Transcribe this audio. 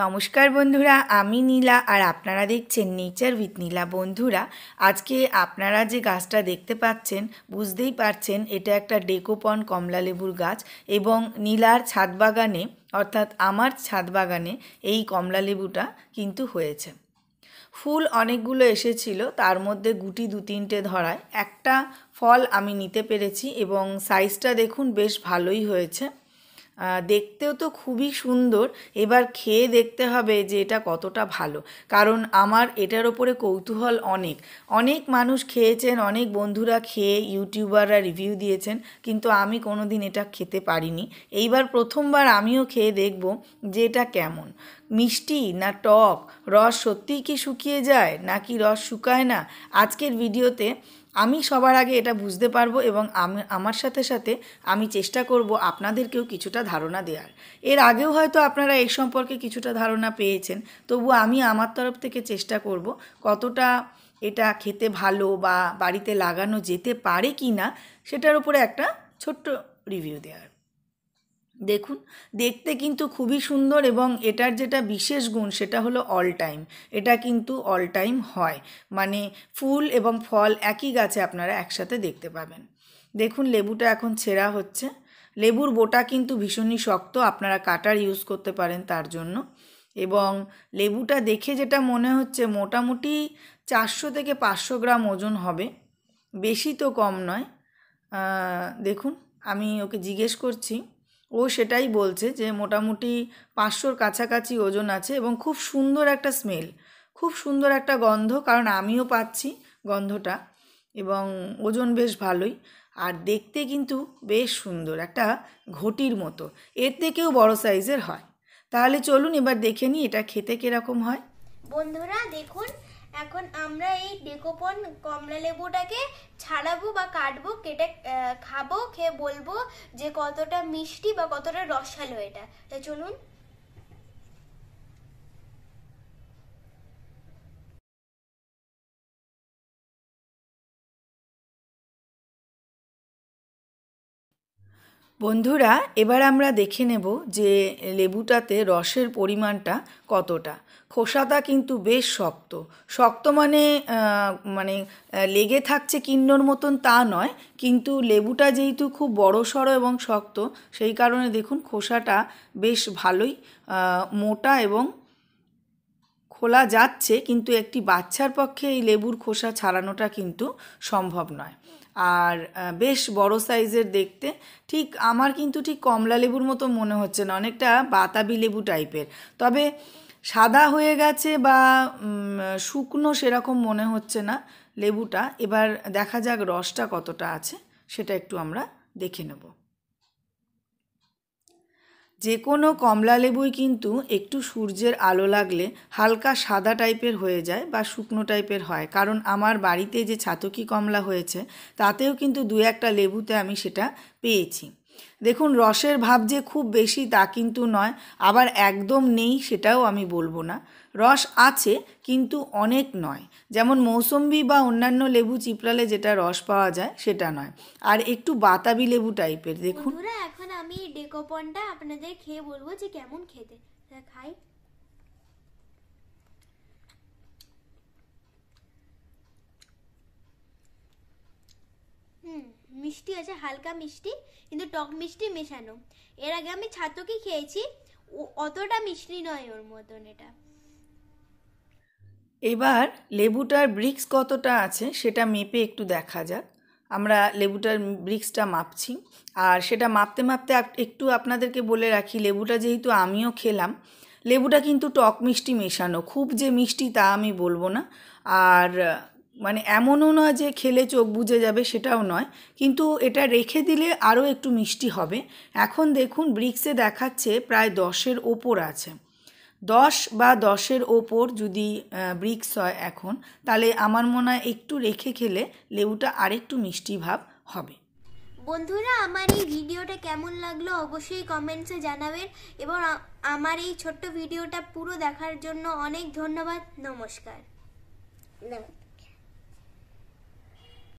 নমস্কার বন্ধুরা আমি নীলা আর আপনারা দেখছেন নেচার উইথ নীলা বন্ধুরা আজকে আপনারা যে গাছটা দেখতে পাচ্ছেন বুঝতেই পারছেন এটা একটা ডেকোপন কমলালেবুর গাছ এবং নীলার ছাদ বাগানে অর্থাৎ আমার ছাদ বাগানে এই কমলালেবুটা কিন্তু হয়েছে ফুল অনেকগুলো এসেছিল তার মধ্যে গুটি দু তিনটে ধরায় একটা ফল আমি নিতে পেরেছি এবং সাইজটা দেখুন বেশ ভালোই হয়েছে দেখতেও তো খুবই সুন্দর এবার খেয়ে দেখতে হবে যে এটা কতটা ভালো কারণ আমার এটার ওপরে কৌতূহল অনেক অনেক মানুষ খেয়েছেন অনেক বন্ধুরা খেয়ে ইউটিউবাররা রিভিউ দিয়েছেন কিন্তু আমি কোনো দিন এটা খেতে পারিনি এইবার প্রথমবার আমিও খেয়ে দেখব যে এটা কেমন মিষ্টি না টক রস সত্যিই কি শুকিয়ে যায় নাকি রস শুকায় না আজকের ভিডিওতে আমি সবার আগে এটা বুঝতে পারবো এবং আমি আমার সাথে সাথে আমি চেষ্টা করব আপনাদেরকেও কিছুটা ধারণা দেওয়ার এর আগেও হয়তো আপনারা এই সম্পর্কে কিছুটা ধারণা পেয়েছেন তবু আমি আমার তরফ থেকে চেষ্টা করব কতটা এটা খেতে ভালো বা বাড়িতে লাগানো যেতে পারে কি না সেটার উপরে একটা ছোট্ট রিভিউ দেওয়ার দেখুন দেখতে কিন্তু খুবই সুন্দর এবং এটার যেটা বিশেষ গুণ সেটা হলো অল টাইম এটা কিন্তু অল টাইম হয় মানে ফুল এবং ফল একই গাছে আপনারা একসাথে দেখতে পাবেন দেখুন লেবুটা এখন ছেঁড়া হচ্ছে লেবুর বোটা কিন্তু ভীষণই শক্ত আপনারা কাটার ইউজ করতে পারেন তার জন্য এবং লেবুটা দেখে যেটা মনে হচ্ছে মোটামুটি চারশো থেকে পাঁচশো গ্রাম ওজন হবে বেশি তো কম নয় দেখুন আমি ওকে জিজ্ঞেস করছি ও সেটাই বলছে যে মোটামুটি পাঁচশোর কাছাকাছি ওজন আছে এবং খুব সুন্দর একটা স্মেল খুব সুন্দর একটা গন্ধ কারণ আমিও পাচ্ছি গন্ধটা এবং ওজন বেশ ভালোই আর দেখতে কিন্তু বেশ সুন্দর একটা ঘটির মতো এর থেকেও বড় সাইজের হয় তাহলে চলুন এবার দেখে নিই এটা খেতে কীরকম হয় বন্ধুরা দেখুন এখন আমরা এই ডেকোপন কমলা লেবুটাকে ছাড়াবো বা কাটবো কেটে খাবো খেয়ে বলবো যে কতটা মিষ্টি বা কতটা রসালো এটা তাই চলুন বন্ধুরা এবার আমরা দেখে নেব যে লেবুটাতে রসের পরিমাণটা কতটা খোসাটা কিন্তু বেশ শক্ত শক্ত মানে মানে লেগে থাকছে কিন্নর মতন তা নয় কিন্তু লেবুটা যেহেতু খুব বড় সড়ো এবং শক্ত সেই কারণে দেখুন খোসাটা বেশ ভালোই মোটা এবং খোলা যাচ্ছে কিন্তু একটি বাচ্চার পক্ষে এই লেবুর খোসা ছাড়ানোটা কিন্তু সম্ভব নয় আর বেশ বড় সাইজের দেখতে ঠিক আমার কিন্তু ঠিক কমলা লেবুর মতো মনে হচ্ছে না অনেকটা বাতাবি লেবু টাইপের তবে সাদা হয়ে গেছে বা শুকনো সেরকম মনে হচ্ছে না লেবুটা এবার দেখা যাক রসটা কতটা আছে সেটা একটু আমরা দেখে নেবো যে কোনো কমলা লেবুই কিন্তু একটু সূর্যের আলো লাগলে হালকা সাদা টাইপের হয়ে যায় বা শুকনো টাইপের হয় কারণ আমার বাড়িতে যে ছাতকি কমলা হয়েছে তাতেও কিন্তু দু একটা লেবুতে আমি সেটা পেয়েছি দেখুন রসের ভাব যে খুব বেশি তা কিন্তু নয় আবার একদম নেই সেটাও আমি বলবো না রস আছে কিন্তু অনেক নয় যেমন মৌসম্বি বা অন্যান্য লেবু চিপড়ালে যেটা রস পাওয়া যায় সেটা নয় আর একটু বাতাবি লেবু টাইপের দেখুন আমি ডেকোপনটা আপনাদের খেয়ে বলবো যে কেমন খেতে খাই হুম মিষ্টি আছে হালকা মিষ্টি কিন্তু টক মিষ্টি মেশানো এর আগে আমি ছাতকই খেয়েছি অতটা মিষ্টি নয় ওর মতন এটা এবার লেবুটার ব্রিক্স কতটা আছে সেটা মেপে একটু দেখা যাক আমরা লেবুটার ব্রিক্সটা মাপছি আর সেটা মাপতে মাপতে একটু আপনাদেরকে বলে রাখি লেবুটা যেহেতু আমিও খেলাম লেবুটা কিন্তু টক মিষ্টি মেশানো খুব যে মিষ্টি তা আমি বলবো না আর মানে এমনও নয় যে খেলে চোখ বুঝে যাবে সেটাও নয় কিন্তু এটা রেখে দিলে আরও একটু মিষ্টি হবে এখন দেখুন ব্রিক্সে দেখাচ্ছে প্রায় দশের ওপর আছে দশ বা দশের ওপর যদি ব্রিক্স হয় এখন তাহলে আমার মনে হয় একটু রেখে খেলে লেবুটা আরেকটু মিষ্টি ভাব হবে বন্ধুরা আমার এই ভিডিওটা কেমন লাগলো অবশ্যই কমেন্টসে জানাবেন এবং আমার এই ছোট্ট ভিডিওটা পুরো দেখার জন্য অনেক ধন্যবাদ নমস্কার